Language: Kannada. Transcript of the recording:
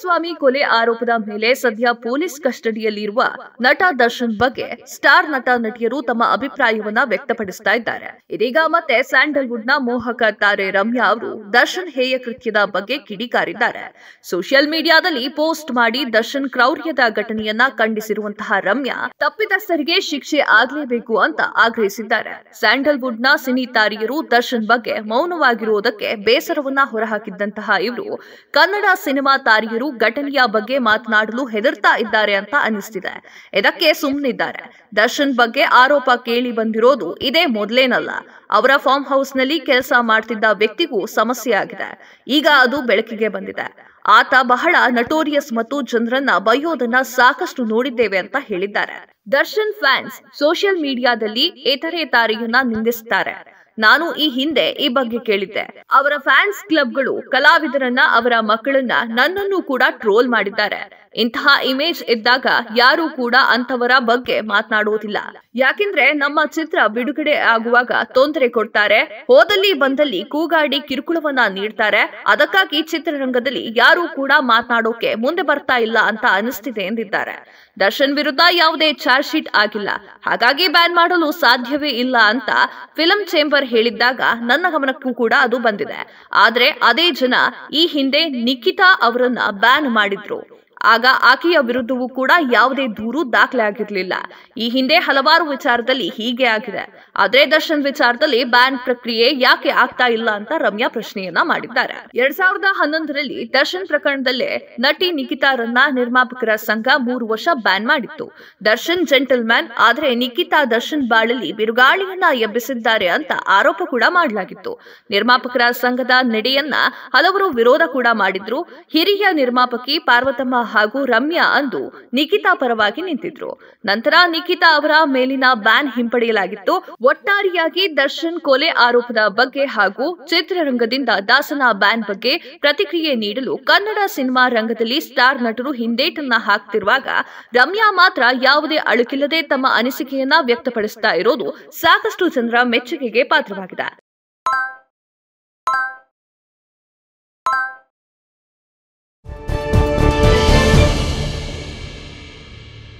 ಸ್ವಾಮಿ ಕೊಲೆ ಆರೋಪದ ಮೇಲೆ ಸದ್ಯ ಪೊಲೀಸ್ ಕಸ್ಟಡಿಯಲ್ಲಿರುವ ನಟ ದರ್ಶನ್ ಬಗ್ಗೆ ಸ್ಟಾರ್ ನಟ ನಟಿಯರು ತಮ್ಮ ಅಭಿಪ್ರಾಯವನ್ನ ವ್ಯಕ್ತಪಡಿಸ್ತಾ ಇದ್ದಾರೆ ಇದೀಗ ಮತ್ತೆ ಸ್ಯಾಂಡಲ್ವುಡ್ ನ ಮೋಹಕ ತಾರೆ ರಮ್ಯಾ ಅವರು ದರ್ಶನ್ ಹೇಯ ಕೃತ್ಯದ ಬಗ್ಗೆ ಕಿಡಿಕಾರಿದ್ದಾರೆ ಸೋಷಿಯಲ್ ಮೀಡಿಯಾದಲ್ಲಿ ಪೋಸ್ಟ್ ಮಾಡಿ ದರ್ಶನ್ ಕ್ರೌರ್ಯದ ಘಟನೆಯನ್ನ ಖಂಡಿಸಿರುವಂತಹ ರಮ್ಯಾ ತಪ್ಪಿತಸ್ಥರಿಗೆ ಶಿಕ್ಷೆ ಆಗಲೇಬೇಕು ಅಂತ ಆಗ್ರಹಿಸಿದ್ದಾರೆ ಸ್ಯಾಂಡಲ್ವುಡ್ ನ ಸಿನಿ ತಾರಿಯರು ದರ್ಶನ್ ಬಗ್ಗೆ ಮೌನವಾಗಿರುವುದಕ್ಕೆ ಬೇಸರವನ್ನ ಹೊರಹಾಕಿದ್ದಂತಹ ಇವರು ಕನ್ನಡ ಸಿನಿಮಾ ತಾರಿಯರು ಘಟನೆಯ ಬಗ್ಗೆ ಮಾತನಾಡಲು ಹೆದರ್ತಾ ಇದ್ದಾರೆ ಅಂತ ಅನಿಸ್ತಿದೆ ಇದಕ್ಕೆ ಸುಮ್ಮನಿದ್ದಾರೆ ದರ್ಶನ್ ಬಗ್ಗೆ ಆರೋಪ ಕೇಳಿ ಬಂದಿರೋದು ಇದೇ ಮೊದಲೇನಲ್ಲ ಅವರ ಫಾರ್ಮ್ ಹೌಸ್ ನಲ್ಲಿ ಕೆಲಸ ಮಾಡ್ತಿದ್ದ ವ್ಯಕ್ತಿಗೂ ಸಮಸ್ಯೆ ಆಗಿದೆ ಈಗ ಅದು ಬೆಳಕಿಗೆ ಬಂದಿದೆ ಆತ ಬಹಳ ನಟೋರಿಯಸ್ ಮತ್ತು ಜನರನ್ನ ಬೈಯೋದನ್ನ ಸಾಕಷ್ಟು ನೋಡಿದ್ದೇವೆ ಅಂತ ಹೇಳಿದ್ದಾರೆ ದರ್ಶನ್ ಫ್ಯಾನ್ಸ್ ಸೋಷಿಯಲ್ ಮೀಡಿಯಾದಲ್ಲಿ ಇತರೆ ತಾರಿಯನ್ನ ನಿಂದಿಸುತ್ತಾರೆ ನಾನು ಈ ಹಿಂದೆ ಈ ಬಗ್ಗೆ ಕೇಳಿದ್ದೆ ಅವರ ಫ್ಯಾನ್ಸ್ ಕ್ಲಬ್ಗಳು ಕಲಾವಿದರನ್ನ ಅವರ ಮಕ್ಕಳನ್ನ ನನ್ನನ್ನು ಕೂಡ ಟ್ರೋಲ್ ಮಾಡಿದ್ದಾರೆ ಇಂತಹ ಇಮೇಜ್ ಇದ್ದಾಗ ಯಾರು ಕೂಡ ಅಂತವರ ಬಗ್ಗೆ ಮಾತನಾಡುವುದಿಲ್ಲ ಯಾಕೆಂದ್ರೆ ನಮ್ಮ ಚಿತ್ರ ಬಿಡುಗಡೆ ಆಗುವಾಗ ತೊಂದರೆ ಕೊಡ್ತಾರೆ ಹೋದಲ್ಲಿ ಬಂದಲ್ಲಿ ಕೂಗಾಡಿ ಕಿರುಕುಳವನ್ನ ನೀಡ್ತಾರೆ ಅದಕ್ಕಾಗಿ ಚಿತ್ರರಂಗದಲ್ಲಿ ಯಾರು ಕೂಡ ಮಾತನಾಡೋಕೆ ಮುಂದೆ ಬರ್ತಾ ಇಲ್ಲ ಅಂತ ಅನಿಸ್ತಿದೆ ಎಂದಿದ್ದಾರೆ ದರ್ಶನ್ ವಿರುದ್ಧ ಯಾವುದೇ ಚಾರ್ಜ್ ಶೀಟ್ ಆಗಿಲ್ಲ ಹಾಗಾಗಿ ಬ್ಯಾನ್ ಮಾಡಲು ಸಾಧ್ಯವೇ ಇಲ್ಲ ಅಂತ ಫಿಲಂ ಚೇಂಬರ್ ಹೇಳಿದ್ದಾಗ ನನ್ನ ಗಮನಕ್ಕೂ ಕೂಡ ಅದು ಬಂದಿದೆ ಆದ್ರೆ ಅದೇ ಜನ ಈ ಹಿಂದೆ ನಿಖಿತಾ ಅವರನ್ನ ಬ್ಯಾನ್ ಮಾಡಿದ್ರು ಆಗ ಆಕೆಯ ವಿರುದ್ಧವೂ ಕೂಡ ಯಾವುದೇ ದೂರು ದಾಖಲೆ ಆಗಿರಲಿಲ್ಲ ಈ ಹಿಂದೆ ಹಲವಾರು ವಿಚಾರದಲ್ಲಿ ಹೀಗೆ ಆಗಿದೆ ಆದ್ರೆ ದರ್ಶನ್ ವಿಚಾರದಲ್ಲಿ ಬ್ಯಾನ್ ಪ್ರಕ್ರಿಯೆ ಯಾಕೆ ಆಗ್ತಾ ಇಲ್ಲ ಅಂತ ರಮ್ಯಾ ಪ್ರಶ್ನೆಯನ್ನ ಮಾಡಿದ್ದಾರೆ ಎರಡ್ ಸಾವಿರದ ಹನ್ನೊಂದರಲ್ಲಿ ದರ್ಶನ್ ಪ್ರಕರಣದಲ್ಲೇ ನಟಿ ರನ್ನ ನಿರ್ಮಾಪಕರ ಸಂಘ ಮೂರು ವರ್ಷ ಬ್ಯಾನ್ ಮಾಡಿತ್ತು ದರ್ಶನ್ ಜೆಂಟಲ್ ಮ್ಯಾನ್ ಆದ್ರೆ ನಿಖಿತಾ ದರ್ಶನ್ ಬಾಳಲ್ಲಿ ಬಿರುಗಾಳಿಯನ್ನ ಎಬ್ಬಿಸಿದ್ದಾರೆ ಅಂತ ಆರೋಪ ಕೂಡ ಮಾಡಲಾಗಿತ್ತು ನಿರ್ಮಾಪಕರ ಸಂಘದ ನಡೆಯನ್ನ ಹಲವರು ವಿರೋಧ ಕೂಡ ಮಾಡಿದ್ರು ಹಿರಿಯ ನಿರ್ಮಾಪಕಿ ಪಾರ್ವತಮ್ಮ ಹಾಗೂ ರಮ್ಯಾ ಅಂದು ನಿಖಿತಾ ಪರವಾಗಿ ನಿಂತಿದ್ರು ನಂತರ ನಿಖಿತಾ ಅವರ ಮೇಲಿನ ಬ್ಯಾನ್ ಹಿಂಪಡೆಯಲಾಗಿತ್ತು ಒಟ್ಟಾರೆಯಾಗಿ ದರ್ಶನ್ ಕೊಲೆ ಆರೋಪದ ಬಗ್ಗೆ ಹಾಗೂ ಚಿತ್ರರಂಗದಿಂದ ದಾಸನ ಬ್ಯಾನ್ ಬಗ್ಗೆ ಪ್ರತಿಕ್ರಿಯೆ ನೀಡಲು ಕನ್ನಡ ಸಿನಿಮಾ ರಂಗದಲ್ಲಿ ಸ್ಟಾರ್ ನಟರು ಹಿಂದೇಟನ್ನ ಹಾಕ್ತಿರುವಾಗ ರಮ್ಯಾ ಮಾತ್ರ ಯಾವುದೇ ಅಳುಕಿಲ್ಲದೆ ತಮ್ಮ ಅನಿಸಿಕೆಯನ್ನ ವ್ಯಕ್ತಪಡಿಸ್ತಾ ಇರೋದು ಸಾಕಷ್ಟು ಜನರ ಮೆಚ್ಚುಗೆಗೆ ಪಾತ್ರವಾಗಿದೆ